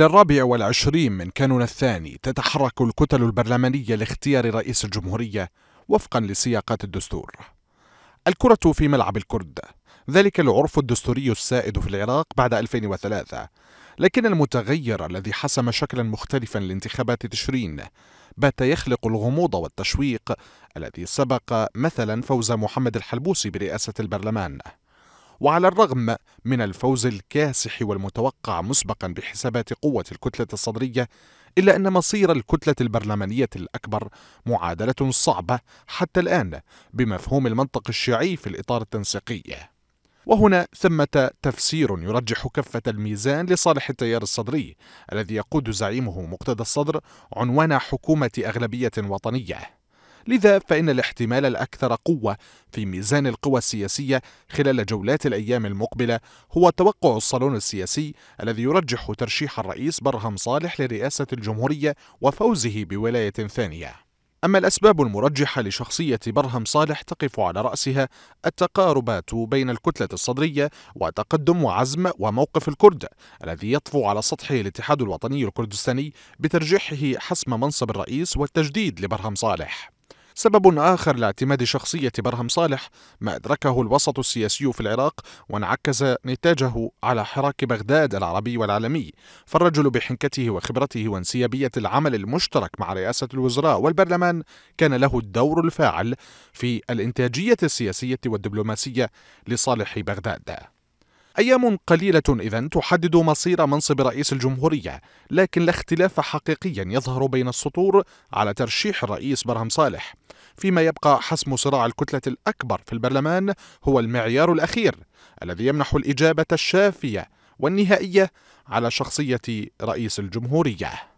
إلى الرابع والعشرين من كانون الثاني تتحرك الكتل البرلمانية لاختيار رئيس الجمهورية وفقا لسياقات الدستور الكرة في ملعب الكرد ذلك العرف الدستوري السائد في العراق بعد 2003 لكن المتغير الذي حسم شكلا مختلفا لانتخابات تشرين بات يخلق الغموض والتشويق الذي سبق مثلا فوز محمد الحلبوسي برئاسة البرلمان وعلى الرغم من الفوز الكاسح والمتوقع مسبقا بحسابات قوة الكتلة الصدرية إلا أن مصير الكتلة البرلمانية الأكبر معادلة صعبة حتى الآن بمفهوم المنطق الشيعي في الإطار التنسيقي وهنا ثمة تفسير يرجح كفة الميزان لصالح التيار الصدري الذي يقود زعيمه مقتدى الصدر عنوان حكومة أغلبية وطنية لذا فإن الاحتمال الأكثر قوة في ميزان القوى السياسية خلال جولات الأيام المقبلة هو توقع الصالون السياسي الذي يرجح ترشيح الرئيس برهم صالح لرئاسة الجمهورية وفوزه بولاية ثانية. أما الأسباب المرجحة لشخصية برهم صالح تقف على رأسها التقاربات بين الكتلة الصدرية وتقدم وعزم وموقف الكرد الذي يطفو على سطحه الاتحاد الوطني الكردستاني بترجيحه حسم منصب الرئيس والتجديد لبرهم صالح سبب آخر لاعتماد شخصية برهم صالح ما أدركه الوسط السياسي في العراق وانعكس نتاجه على حراك بغداد العربي والعالمي فالرجل بحنكته وخبرته وانسيابية العمل المشترك مع رئاسة الوزراء والبرلمان كان له الدور الفاعل في الإنتاجية السياسية والدبلوماسية لصالح بغداد أيام قليلة إذا تحدد مصير منصب رئيس الجمهورية لكن لا اختلاف حقيقيا يظهر بين السطور على ترشيح الرئيس برهم صالح فيما يبقى حسم صراع الكتلة الأكبر في البرلمان هو المعيار الأخير الذي يمنح الإجابة الشافية والنهائية على شخصية رئيس الجمهورية